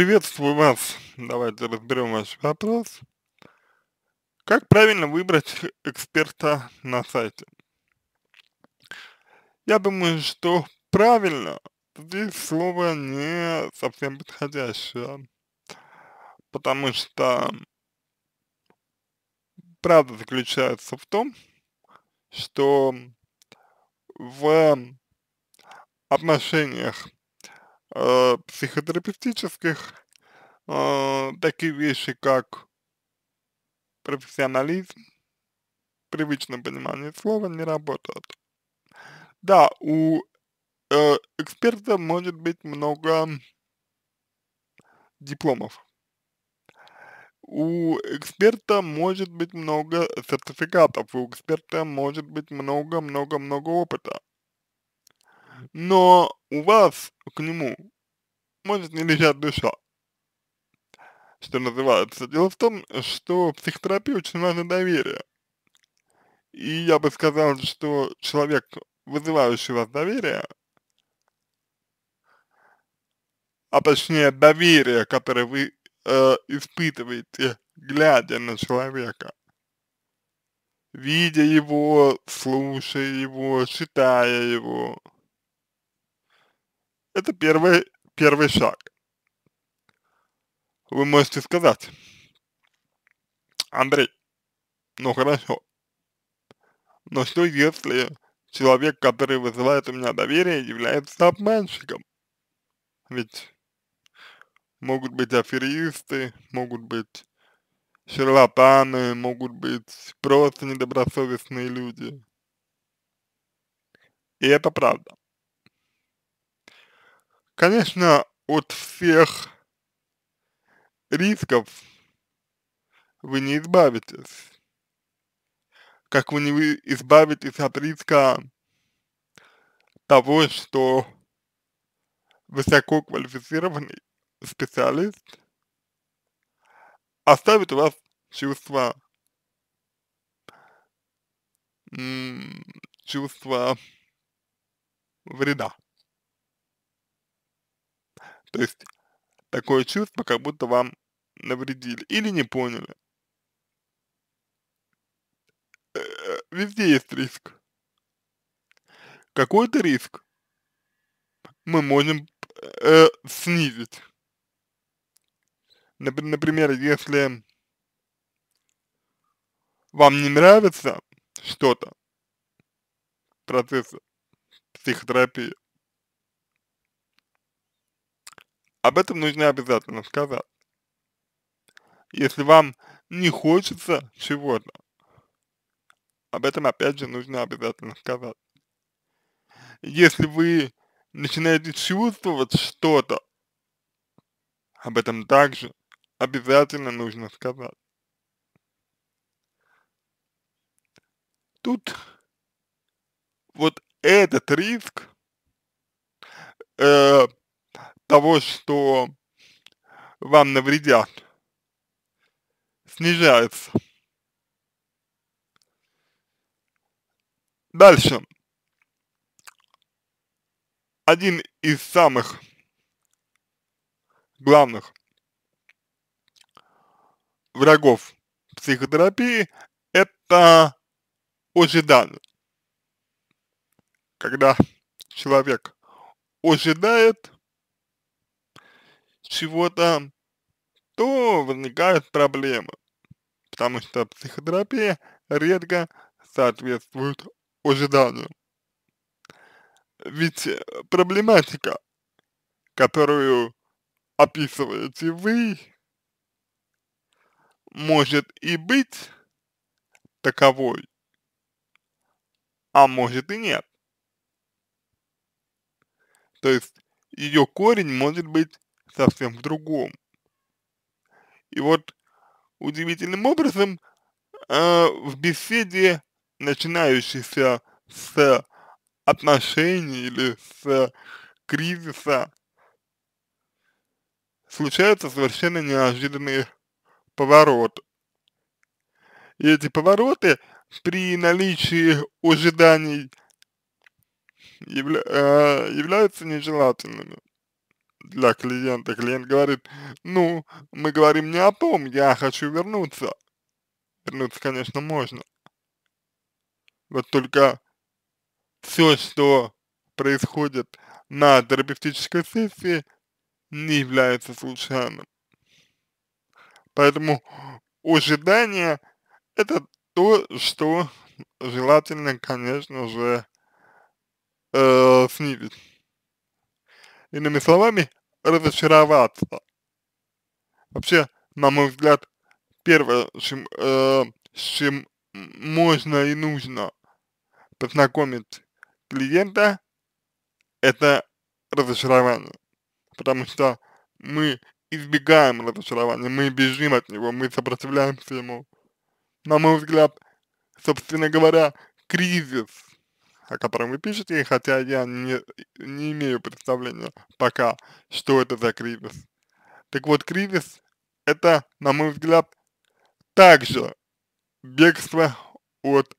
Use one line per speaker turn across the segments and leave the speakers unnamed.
Приветствую вас. Давайте разберем ваш вопрос. Как правильно выбрать эксперта на сайте? Я думаю, что правильно здесь слово не совсем подходящее, потому что правда заключается в том, что в отношениях э, психотерапевтических, э, такие вещи, как профессионализм, привычное понимание слова не работают. Да, у э, эксперта может быть много дипломов. У эксперта может быть много сертификатов, у эксперта может быть много-много-много опыта но у вас к нему может не лежать душа, что называется. Дело в том, что в психотерапии очень важно доверие. И я бы сказал, что человек, вызывающий у вас доверие, а точнее доверие, которое вы э, испытываете, глядя на человека, видя его, слушая его, читая его, это первый, первый шаг. Вы можете сказать, Андрей, ну хорошо, но что если человек, который вызывает у меня доверие, является обманщиком? Ведь могут быть аферисты, могут быть шарлатаны, могут быть просто недобросовестные люди. И это правда. Конечно, от всех рисков вы не избавитесь. Как вы не избавитесь от риска того, что высококвалифицированный специалист оставит у вас чувство чувство вреда. То есть такое чувство, как будто вам навредили или не поняли. Э, э, везде есть риск. Какой-то риск мы можем э, снизить. Например, если вам не нравится что-то, процесс психотерапии, Об этом нужно обязательно сказать. Если вам не хочется чего-то, об этом опять же нужно обязательно сказать. Если вы начинаете чувствовать что-то, об этом также обязательно нужно сказать. Тут вот этот риск, э, того, что вам навредят, снижается. Дальше. Один из самых главных врагов психотерапии – это ожидание. Когда человек ожидает, чего-то, то возникают проблемы, потому что психотерапия редко соответствует ожиданию. Ведь э, проблематика, которую описываете вы, может и быть таковой, а может и нет. То есть ее корень может быть совсем в другом. И вот удивительным образом э, в беседе, начинающейся с отношений или с кризиса, случаются совершенно неожиданные повороты. И эти повороты при наличии ожиданий явля э, являются нежелательными для клиента. Клиент говорит, ну, мы говорим не о том, я хочу вернуться. Вернуться, конечно, можно. Вот только все, что происходит на терапевтической сессии, не является случайным. Поэтому ожидание – это то, что желательно, конечно же, э, снизить. Иными словами, разочароваться. Вообще, на мой взгляд, первое, чем, э, чем можно и нужно познакомить клиента, это разочарование. Потому что мы избегаем разочарования, мы бежим от него, мы сопротивляемся ему. На мой взгляд, собственно говоря, кризис о котором вы пишете, хотя я не, не имею представления пока, что это за кризис. Так вот, кризис – это, на мой взгляд, также бегство от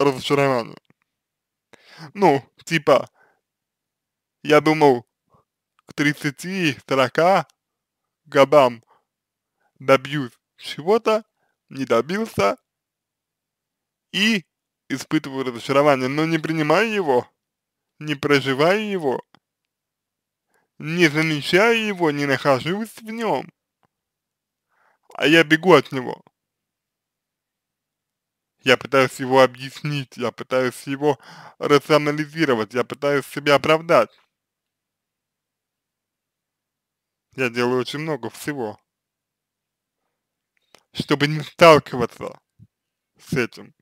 разочарования. Ну, типа, я думал, к 30-40 годам добьюсь чего-то, не добился, и испытываю разочарование, но не принимаю его, не проживаю его, не замечаю его, не нахожусь в нем, а я бегу от него. Я пытаюсь его объяснить, я пытаюсь его рационализировать, я пытаюсь себя оправдать. Я делаю очень много всего, чтобы не сталкиваться с этим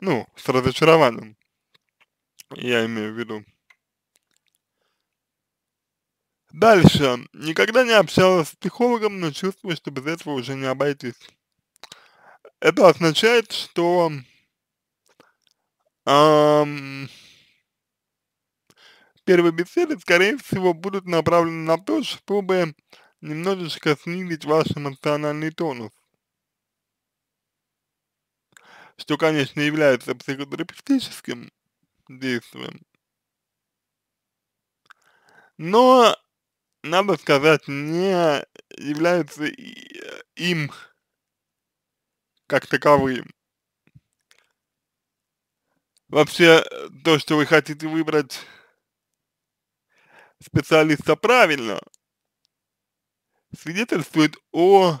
ну, с разочарованием. Я имею в виду. Дальше. Никогда не общалась с психологом, но чувствую, что без этого уже не обойтись. Это означает, что эм, первые беседы, скорее всего, будут направлены на то, чтобы немножечко снизить ваш эмоциональный тонус что, конечно, является психотерапевтическим действием. Но, надо сказать, не является э, им как таковым. Вообще, э, то, что вы хотите выбрать специалиста правильно, свидетельствует о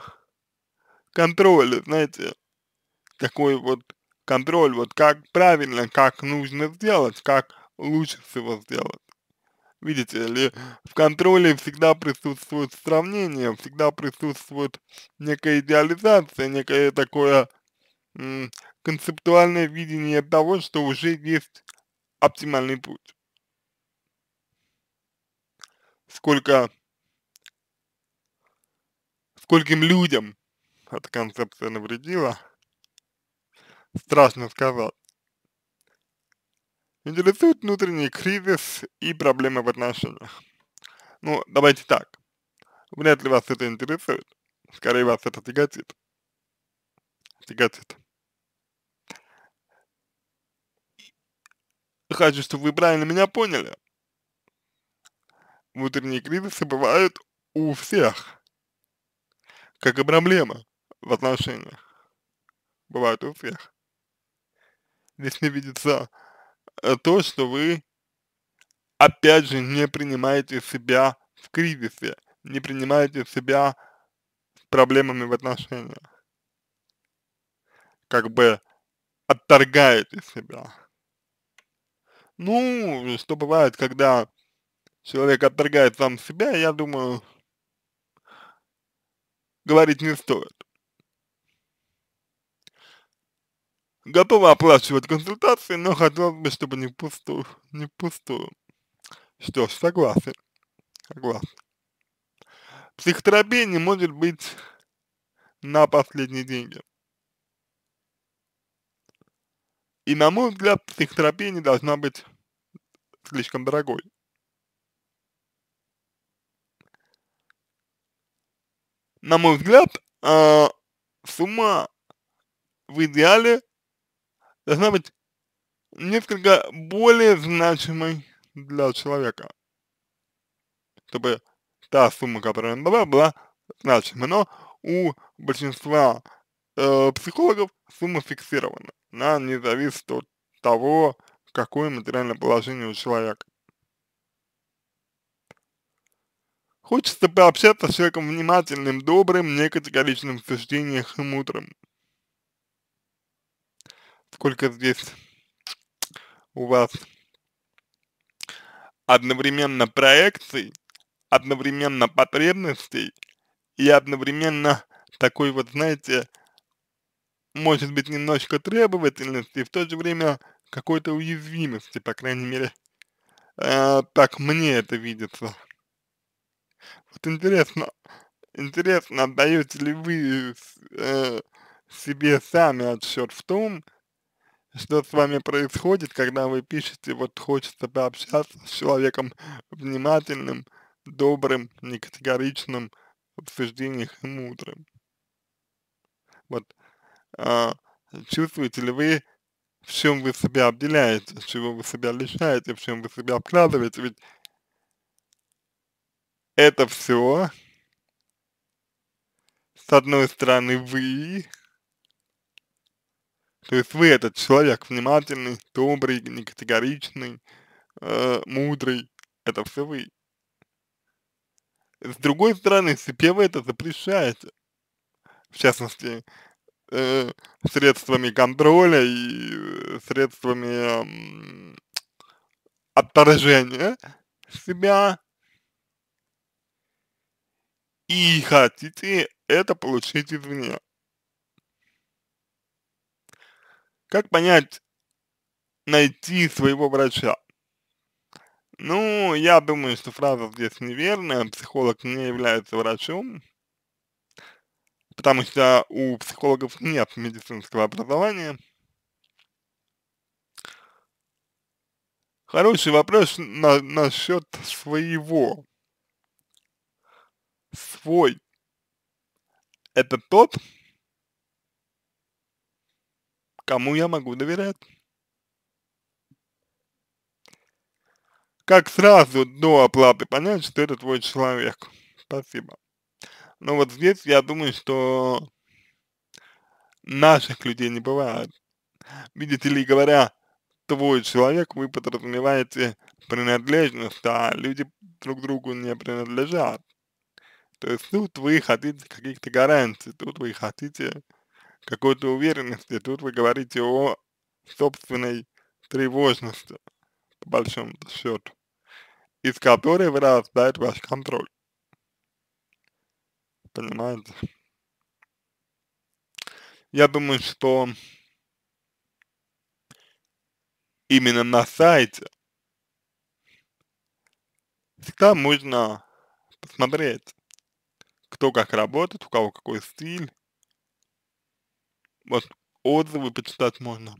контроле, знаете, такой вот контроль, вот как правильно, как нужно сделать, как лучше всего сделать. Видите ли, в контроле всегда присутствует сравнение, всегда присутствует некая идеализация, некое такое концептуальное видение того, что уже есть оптимальный путь. Сколько, скольким людям эта концепция навредила, страшно сказать. Интересует внутренний кризис и проблемы в отношениях. Ну, давайте так. Вряд ли вас это интересует. Скорее вас это тяготит. Тяготит. Хочу, чтобы вы правильно меня поняли. Внутренние кризисы бывают у всех. Как и проблема в отношениях. Бывают у всех здесь не видится э, то, что вы, опять же, не принимаете себя в кризисе, не принимаете себя с проблемами в отношениях. Как бы отторгаете себя. Ну, что бывает, когда человек отторгает сам себя, я думаю, говорить не стоит. Готов оплачивать консультации, но хотел бы, чтобы не впустую, не впустую. Что ж, согласен, согласен. Психотерапия не может быть на последние деньги. И на мой взгляд, психотерапия не должна быть слишком дорогой. На мой взгляд, э, а, сумма в идеале должна быть несколько более значимой для человека, чтобы та сумма, которую он добавил, была значимой. Но у большинства э, психологов сумма фиксирована. Она не зависит от того, какое материальное положение у человека. Хочется пообщаться с человеком внимательным, добрым, некатегоричным в суждениях а и мудрым сколько здесь у вас одновременно проекций, одновременно потребностей и одновременно такой вот, знаете, может быть, немножко требовательности и в то же время какой-то уязвимости, по крайней мере, э, так мне это видится. Вот интересно, интересно, отдаете ли вы э, себе сами отсчет в том, э, что с вами происходит, когда вы пишете, вот хочется пообщаться с человеком внимательным, добрым, некатегоричным, в суждениях и мудрым. Вот а, чувствуете ли вы, в чем вы себя обделяете, чего вы себя лишаете, в чем вы себя обкладываете, ведь это все, с одной стороны, вы, то есть вы этот человек внимательный, добрый, некатегоричный, э, мудрый. Это все вы. С другой стороны, себе вы это запрещаете. В частности, э, средствами контроля и э, средствами э, отторжения себя. И хотите это получить извне. Как понять, найти своего врача? Ну, я думаю, что фраза здесь неверная. Психолог не является врачом, потому что у психологов нет медицинского образования. Хороший вопрос на, насчет своего. Свой. Это тот, Кому я могу доверять? Как сразу до оплаты понять, что это твой человек? Спасибо. Но ну вот здесь я думаю, что наших людей не бывает. Видите ли, говоря «твой человек», вы подразумеваете принадлежность, а люди друг другу не принадлежат. То есть тут вы хотите каких-то гарантий, тут вы хотите какой-то уверенности. Тут вы говорите о собственной тревожности, по большому счету, из которой вырастает ваш контроль. Понимаете? Я думаю, что именно на сайте всегда можно посмотреть, кто как работает, у кого какой стиль, вот отзывы почитать можно.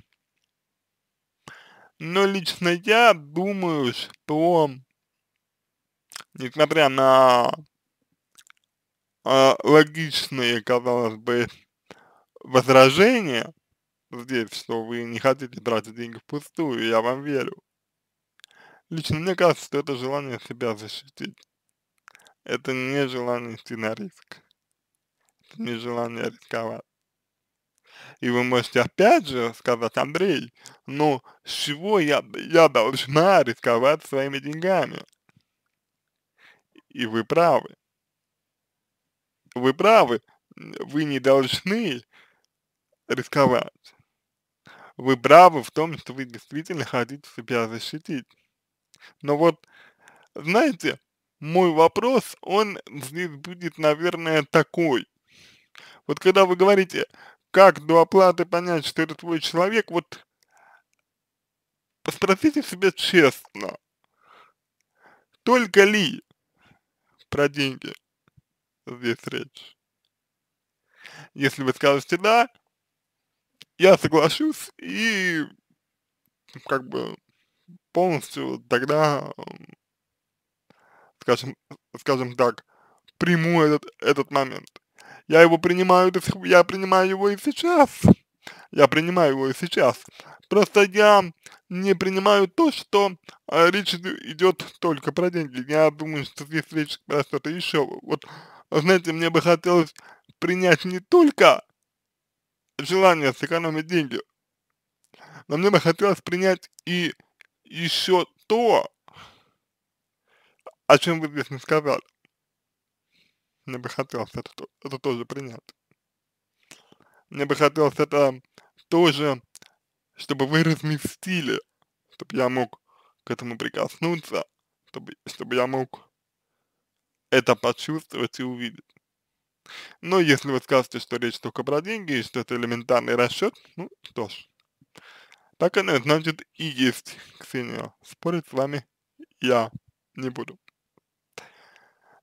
Но лично я думаю, что несмотря на э, логичные, казалось бы, возражения здесь, что вы не хотите тратить деньги впустую, я вам верю. Лично мне кажется, что это желание себя защитить. Это не желание идти на риск. Это не желание рисковать и вы можете опять же сказать, Андрей, ну, с чего я, я должна рисковать своими деньгами? И вы правы. Вы правы, вы не должны рисковать. Вы правы в том, что вы действительно хотите себя защитить. Но вот, знаете, мой вопрос, он здесь будет, наверное, такой. Вот когда вы говорите, как до оплаты понять, что это твой человек, вот спросите себя честно, только ли про деньги здесь речь? Если вы скажете да, я соглашусь и как бы полностью тогда, скажем, скажем так, приму этот, этот момент. Я его принимаю, я принимаю его и сейчас. Я принимаю его и сейчас. Просто я не принимаю то, что э, речь идет только про деньги. Я думаю, что здесь речь про что-то еще. Вот, знаете, мне бы хотелось принять не только желание сэкономить деньги, но мне бы хотелось принять и еще то, о чем вы здесь не сказали. Мне бы хотелось это, это тоже принять. Мне бы хотелось это тоже, чтобы вы разместили, чтобы я мог к этому прикоснуться, чтобы, чтобы я мог это почувствовать и увидеть. Но если вы скажете, что речь только про деньги, и что это элементарный расчет, ну что ж, так оно значит и есть, Ксения. Спорить с вами я не буду.